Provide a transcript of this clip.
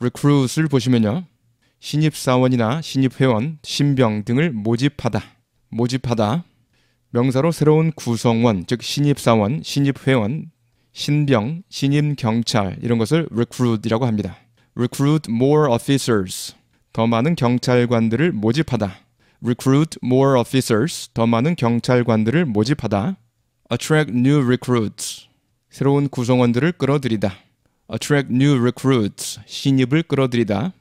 recruit을 보시면요. 신입사원이나 신입회원, 신병 등을 모집하다. 모집하다. 명사로 새로운 구성원, 즉 신입사원, 신입회원, 신병, 신임경찰 이런 것을 recruit이라고 합니다. recruit more officers. 더 많은 경찰관들을 모집하다. recruit more officers. 더 많은 경찰관들을 모집하다. attract new recruits. 새로운 구성원들을 끌어들이다. attract new recruits, 신입을 끌어들이다.